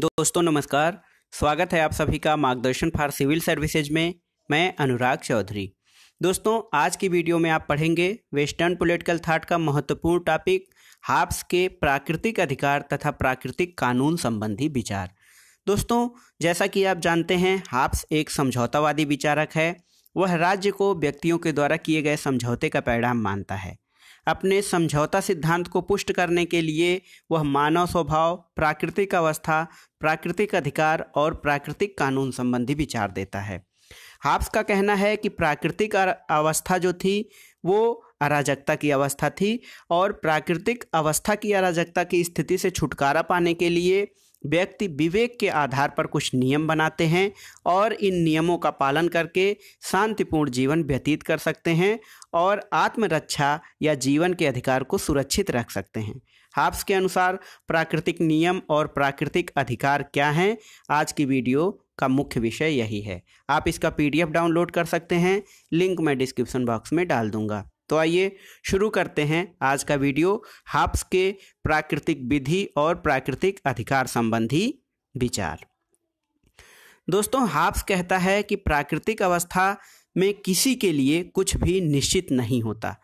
दोस्तों नमस्कार स्वागत है आप सभी का मार्गदर्शन फॉर सिविल सर्विसेज में मैं अनुराग चौधरी दोस्तों आज की वीडियो में आप पढ़ेंगे वेस्टर्न पॉलिटिकल थाट का महत्वपूर्ण टॉपिक हाप्स के प्राकृतिक अधिकार तथा प्राकृतिक कानून संबंधी विचार दोस्तों जैसा कि आप जानते हैं हाप्स एक समझौतावादी विचारक है वह राज्य को व्यक्तियों के द्वारा किए गए समझौते का परिणाम मानता है अपने समझौता सिद्धांत को पुष्ट करने के लिए वह मानव स्वभाव प्राकृतिक अवस्था प्राकृतिक अधिकार और प्राकृतिक कानून संबंधी विचार देता है हाप्स का कहना है कि प्राकृतिक अवस्था जो थी वो अराजकता की अवस्था थी और प्राकृतिक अवस्था की अराजकता की स्थिति से छुटकारा पाने के लिए व्यक्ति विवेक के आधार पर कुछ नियम बनाते हैं और इन नियमों का पालन करके शांतिपूर्ण जीवन व्यतीत कर सकते हैं और आत्मरक्षा या जीवन के अधिकार को सुरक्षित रख सकते हैं हाब्स के अनुसार प्राकृतिक नियम और प्राकृतिक अधिकार क्या हैं आज की वीडियो का मुख्य विषय यही है आप इसका पीडीएफ डाउनलोड कर सकते हैं लिंक मैं डिस्क्रिप्शन बॉक्स में डाल दूंगा तो आइए शुरू करते हैं आज का वीडियो हाप्स के प्राकृतिक विधि और प्राकृतिक अधिकार संबंधी विचार दोस्तों हाप्स कहता है कि प्राकृतिक अवस्था में किसी के लिए कुछ भी निश्चित नहीं होता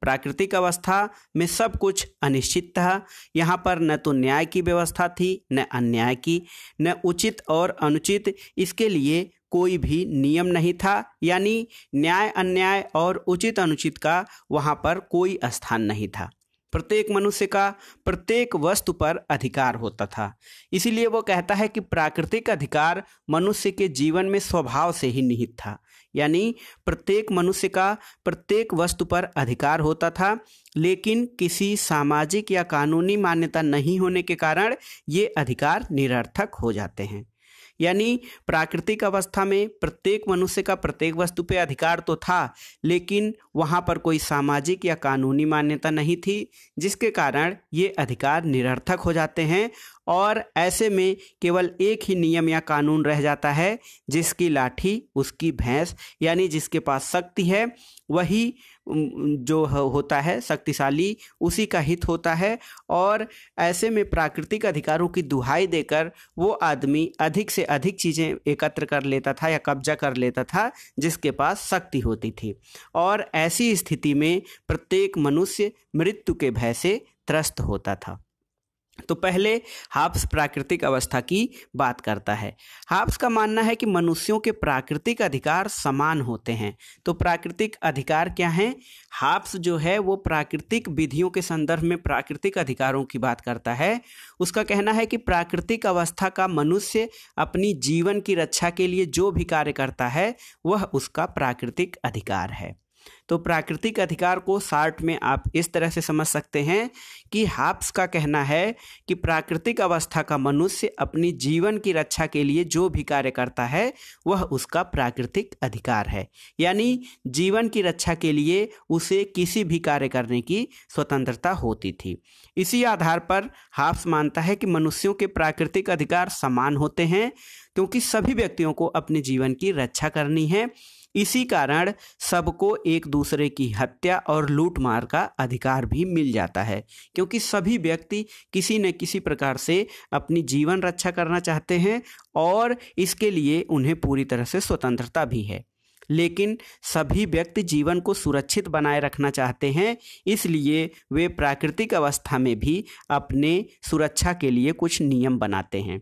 प्राकृतिक अवस्था में सब कुछ अनिश्चित था यहाँ पर न तो न्याय की व्यवस्था थी न अन्याय की न उचित और अनुचित इसके लिए कोई भी नियम नहीं था यानी न्याय अन्याय और उचित अनुचित का वहाँ पर कोई स्थान नहीं था प्रत्येक मनुष्य का प्रत्येक वस्तु पर अधिकार होता था इसीलिए वो कहता है कि प्राकृतिक अधिकार मनुष्य के जीवन में स्वभाव से ही निहित था यानी प्रत्येक मनुष्य का प्रत्येक वस्तु पर अधिकार होता था लेकिन किसी सामाजिक या कानूनी मान्यता नहीं होने के कारण ये अधिकार निरर्थक हो जाते हैं यानी प्राकृतिक अवस्था में प्रत्येक मनुष्य का प्रत्येक वस्तु पे अधिकार तो था लेकिन वहाँ पर कोई सामाजिक या कानूनी मान्यता नहीं थी जिसके कारण ये अधिकार निरर्थक हो जाते हैं और ऐसे में केवल एक ही नियम या कानून रह जाता है जिसकी लाठी उसकी भैंस यानी जिसके पास शक्ति है वही जो होता है शक्तिशाली उसी का हित होता है और ऐसे में प्राकृतिक अधिकारों की दुहाई देकर वो आदमी अधिक से अधिक चीज़ें एकत्र कर लेता था या कब्जा कर लेता था जिसके पास शक्ति होती थी और ऐसी स्थिति में प्रत्येक मनुष्य मृत्यु के भय से त्रस्त होता था तो पहले हाप्स प्राकृतिक अवस्था की बात करता है हाप्स का मानना है कि मनुष्यों के प्राकृतिक अधिकार समान होते हैं तो प्राकृतिक अधिकार क्या हैं हाप्स जो है वो प्राकृतिक विधियों के संदर्भ में प्राकृतिक अधिकारों की बात करता है उसका कहना है कि प्राकृतिक अवस्था का मनुष्य अपनी जीवन की रक्षा के लिए जो भी कार्य करता है वह उसका प्राकृतिक अधिकार है तो प्राकृतिक अधिकार को शार्ट में आप इस तरह से समझ सकते हैं कि हाप्स का कहना है कि प्राकृतिक अवस्था का मनुष्य अपनी जीवन की रक्षा के लिए जो भी कार्य करता है वह उसका प्राकृतिक अधिकार है यानी जीवन की रक्षा के लिए उसे किसी भी कार्य करने की स्वतंत्रता होती थी इसी आधार पर हाप्स मानता है कि मनुष्यों के प्राकृतिक अधिकार समान होते हैं क्योंकि सभी व्यक्तियों को अपने जीवन की रक्षा करनी है इसी कारण सबको एक दूसरे की हत्या और लूटमार का अधिकार भी मिल जाता है क्योंकि सभी व्यक्ति किसी न किसी प्रकार से अपनी जीवन रक्षा करना चाहते हैं और इसके लिए उन्हें पूरी तरह से स्वतंत्रता भी है लेकिन सभी व्यक्ति जीवन को सुरक्षित बनाए रखना चाहते हैं इसलिए वे प्राकृतिक अवस्था में भी अपने सुरक्षा के लिए कुछ नियम बनाते हैं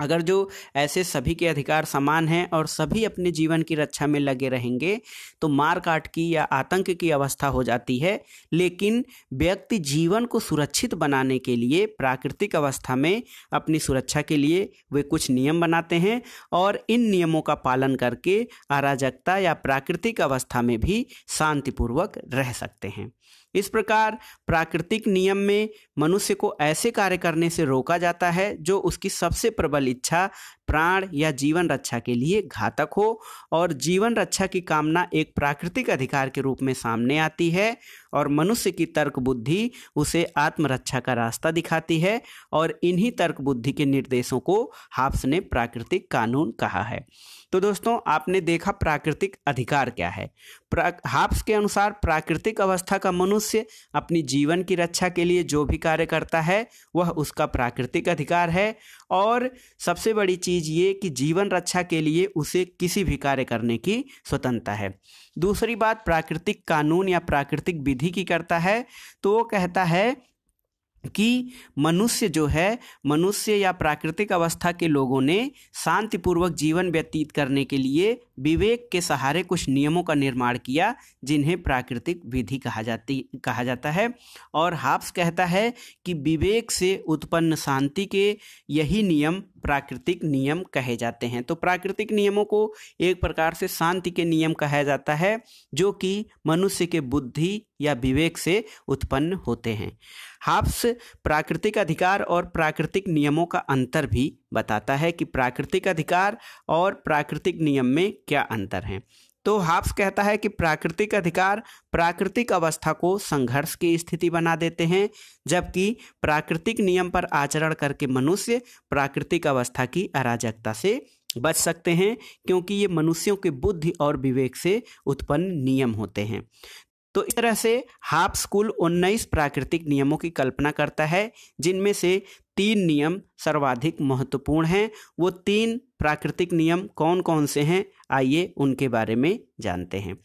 अगर जो ऐसे सभी के अधिकार समान हैं और सभी अपने जीवन की रक्षा में लगे रहेंगे तो मार काट की या आतंक की अवस्था हो जाती है लेकिन व्यक्ति जीवन को सुरक्षित बनाने के लिए प्राकृतिक अवस्था में अपनी सुरक्षा के लिए वे कुछ नियम बनाते हैं और इन नियमों का पालन करके अराजकता या प्राकृतिक अवस्था में भी शांतिपूर्वक रह सकते हैं इस प्रकार प्राकृतिक नियम में मनुष्य को ऐसे कार्य करने से रोका जाता है जो उसकी सबसे प्रबल इच्छा प्राण या जीवन रक्षा के लिए घातक हो और जीवन रक्षा की कामना एक प्राकृतिक अधिकार के रूप में सामने आती है और मनुष्य की तर्क बुद्धि उसे आत्मरक्षा का रास्ता दिखाती है और इन्हीं तर्क बुद्धि के निर्देशों को हाफ्स ने प्राकृतिक कानून कहा है तो दोस्तों आपने देखा प्राकृतिक अधिकार क्या है हाप्स के अनुसार प्राकृतिक अवस्था का मनुष्य अपनी जीवन की रक्षा के लिए जो भी कार्य करता है वह उसका प्राकृतिक अधिकार है और सबसे बड़ी चीज़ ये कि जीवन रक्षा के लिए उसे किसी भी कार्य करने की स्वतंत्रता है दूसरी बात प्राकृतिक कानून या प्राकृतिक विधि की करता है तो वो कहता है कि मनुष्य जो है मनुष्य या प्राकृतिक अवस्था के लोगों ने शांतिपूर्वक जीवन व्यतीत करने के लिए विवेक के सहारे कुछ नियमों का निर्माण किया जिन्हें प्राकृतिक विधि कहा जाती कहा जाता है और हाप्स कहता है कि विवेक से उत्पन्न शांति के यही नियम प्राकृतिक नियम कहे जाते हैं तो प्राकृतिक नियमों को एक प्रकार से शांति के नियम कहा जाता है जो कि मनुष्य के बुद्धि या विवेक से उत्पन्न होते हैं हाफ्स प्राकृतिक अधिकार और प्राकृतिक नियमों का अंतर भी बताता है कि प्राकृतिक अधिकार और प्राकृतिक नियम में क्या अंतर है तो हाफ्स कहता है कि प्राकृतिक अधिकार प्राकृतिक अवस्था को संघर्ष की स्थिति बना देते हैं जबकि प्राकृतिक नियम पर आचरण करके मनुष्य प्राकृतिक अवस्था की अराजकता से बच सकते हैं क्योंकि ये मनुष्यों के बुद्धि और विवेक से उत्पन्न नियम होते हैं तो इस तरह से हाफ स्कूल उन्नीस प्राकृतिक नियमों की कल्पना करता है जिनमें से तीन नियम सर्वाधिक महत्वपूर्ण हैं वो तीन प्राकृतिक नियम कौन कौन से हैं आइए उनके बारे में जानते हैं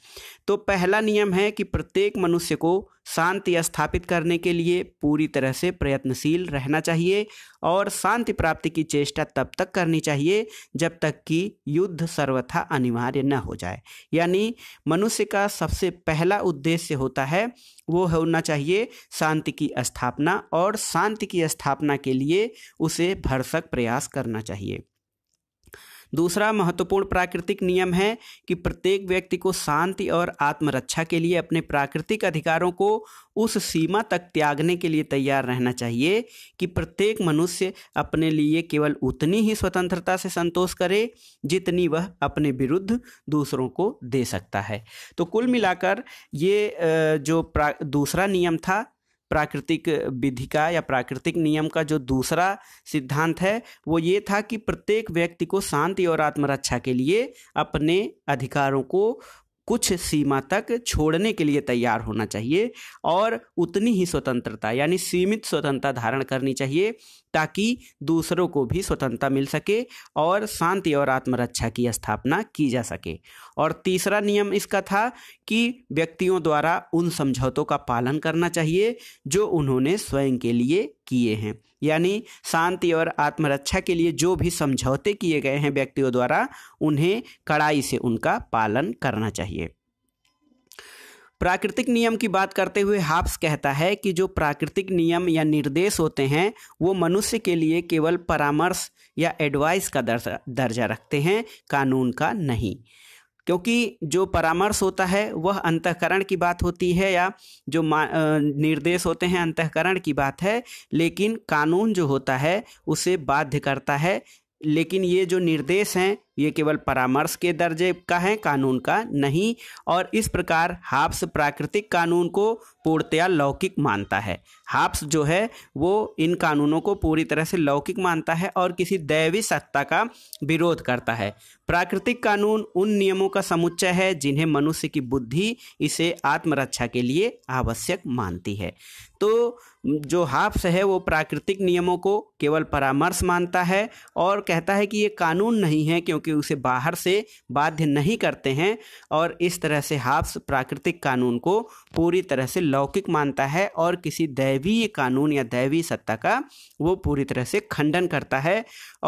तो पहला नियम है कि प्रत्येक मनुष्य को शांति स्थापित करने के लिए पूरी तरह से प्रयत्नशील रहना चाहिए और शांति प्राप्ति की चेष्टा तब तक करनी चाहिए जब तक कि युद्ध सर्वथा अनिवार्य न हो जाए यानी मनुष्य का सबसे पहला उद्देश्य होता है वो होना चाहिए शांति की स्थापना और शांति की स्थापना के लिए उसे भरसक प्रयास करना चाहिए दूसरा महत्वपूर्ण प्राकृतिक नियम है कि प्रत्येक व्यक्ति को शांति और आत्मरक्षा के लिए अपने प्राकृतिक अधिकारों को उस सीमा तक त्यागने के लिए तैयार रहना चाहिए कि प्रत्येक मनुष्य अपने लिए केवल उतनी ही स्वतंत्रता से संतोष करे जितनी वह अपने विरुद्ध दूसरों को दे सकता है तो कुल मिलाकर ये जो दूसरा नियम था प्राकृतिक विधि का या प्राकृतिक नियम का जो दूसरा सिद्धांत है वो ये था कि प्रत्येक व्यक्ति को शांति और आत्मरक्षा के लिए अपने अधिकारों को कुछ सीमा तक छोड़ने के लिए तैयार होना चाहिए और उतनी ही स्वतंत्रता यानी सीमित स्वतंत्रता धारण करनी चाहिए ताकि दूसरों को भी स्वतंत्रता मिल सके और शांति और आत्मरक्षा की स्थापना की जा सके और तीसरा नियम इसका था कि व्यक्तियों द्वारा उन समझौतों का पालन करना चाहिए जो उन्होंने स्वयं के लिए किए हैं यानी शांति और आत्मरक्षा के लिए जो भी समझौते किए गए हैं व्यक्तियों द्वारा उन्हें कड़ाई से उनका पालन करना चाहिए प्राकृतिक नियम की बात करते हुए हाप्स कहता है कि जो प्राकृतिक नियम या निर्देश होते हैं वो मनुष्य के लिए केवल परामर्श या एडवाइस का दर्जा रखते हैं कानून का नहीं क्योंकि जो परामर्श होता है वह अंतकरण की बात होती है या जो निर्देश होते हैं अंतकरण की बात है लेकिन कानून जो होता है उसे बाध्य करता है लेकिन ये जो निर्देश हैं ये केवल परामर्श के दर्जे का है कानून का नहीं और इस प्रकार हाप्स प्राकृतिक कानून को पूर्णतया लौकिक मानता है हाप्स जो है वो इन कानूनों को पूरी तरह से लौकिक मानता है और किसी दैवी सत्ता का विरोध करता है प्राकृतिक कानून उन नियमों का समुच्चय है जिन्हें मनुष्य की बुद्धि इसे आत्मरक्षा के लिए आवश्यक मानती है तो जो हाप्स है वो प्राकृतिक नियमों को केवल परामर्श मानता है और कहता है कि ये कानून नहीं है क्योंकि क्योंकि उसे बाहर से बाध्य नहीं करते हैं और इस तरह से हाफ्स प्राकृतिक कानून को पूरी तरह से लौकिक मानता है और किसी दैवीय कानून या दैवीय सत्ता का वो पूरी तरह से खंडन करता है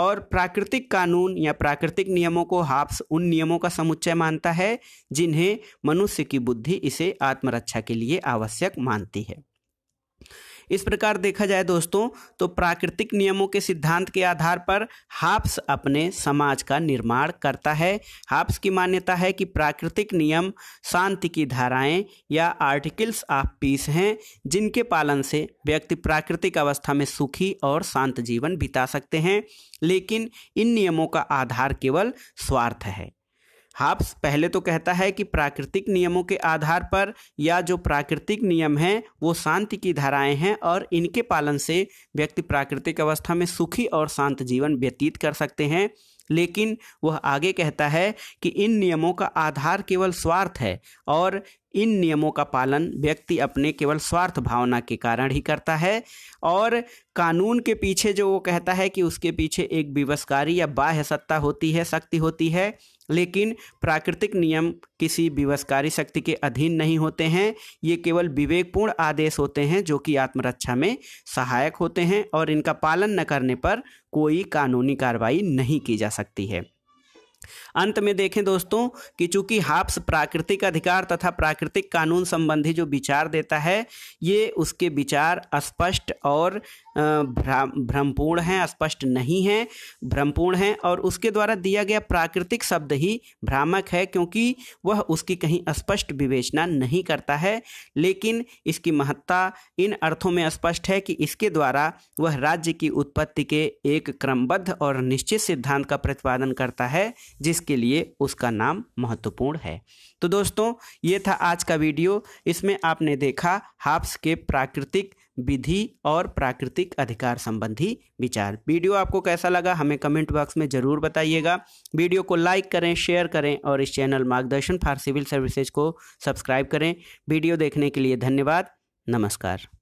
और प्राकृतिक कानून या प्राकृतिक नियमों को हाफ्स उन नियमों का समुच्चय मानता है जिन्हें मनुष्य की बुद्धि इसे आत्मरक्षा के लिए आवश्यक मानती है इस प्रकार देखा जाए दोस्तों तो प्राकृतिक नियमों के सिद्धांत के आधार पर हाप्स अपने समाज का निर्माण करता है हाप्स की मान्यता है कि प्राकृतिक नियम शांति की धाराएं या आर्टिकल्स ऑफ पीस हैं जिनके पालन से व्यक्ति प्राकृतिक अवस्था में सुखी और शांत जीवन बिता सकते हैं लेकिन इन नियमों का आधार केवल स्वार्थ है हाब्स पहले तो कहता है कि प्राकृतिक नियमों के आधार पर या जो प्राकृतिक नियम हैं वो शांति की धाराएं हैं और इनके पालन से व्यक्ति प्राकृतिक अवस्था में सुखी और शांत जीवन व्यतीत कर सकते हैं लेकिन वह आगे कहता है कि इन नियमों का आधार केवल स्वार्थ है और इन नियमों का पालन व्यक्ति अपने केवल स्वार्थ भावना के कारण ही करता है और कानून के पीछे जो वो कहता है कि उसके पीछे एक विवशकारी या बाह्य सत्ता होती है शक्ति होती है लेकिन प्राकृतिक नियम किसी विवशकारी शक्ति के अधीन नहीं होते हैं ये केवल विवेकपूर्ण आदेश होते हैं जो कि आत्मरक्षा में सहायक होते हैं और इनका पालन न करने पर कोई कानूनी कार्रवाई नहीं की जा सकती है अंत में देखें दोस्तों कि चूंकि हाप्स प्राकृतिक अधिकार तथा प्राकृतिक कानून संबंधी जो विचार देता है ये उसके विचार स्पष्ट और भ्रमपूर्ण हैं स्पष्ट नहीं हैं भ्रमपूर्ण हैं और उसके द्वारा दिया गया प्राकृतिक शब्द ही भ्रामक है क्योंकि वह उसकी कहीं स्पष्ट विवेचना नहीं करता है लेकिन इसकी महत्ता इन अर्थों में स्पष्ट है कि इसके द्वारा वह राज्य की उत्पत्ति के एक क्रमबद्ध और निश्चित सिद्धांत का प्रतिपादन करता है जिसके लिए उसका नाम महत्वपूर्ण है तो दोस्तों ये था आज का वीडियो इसमें आपने देखा हाफ्स के प्राकृतिक विधि और प्राकृतिक अधिकार संबंधी विचार वीडियो आपको कैसा लगा हमें कमेंट बॉक्स में ज़रूर बताइएगा वीडियो को लाइक करें शेयर करें और इस channel Margdarshan for civil services को सब्सक्राइब करें वीडियो देखने के लिए धन्यवाद नमस्कार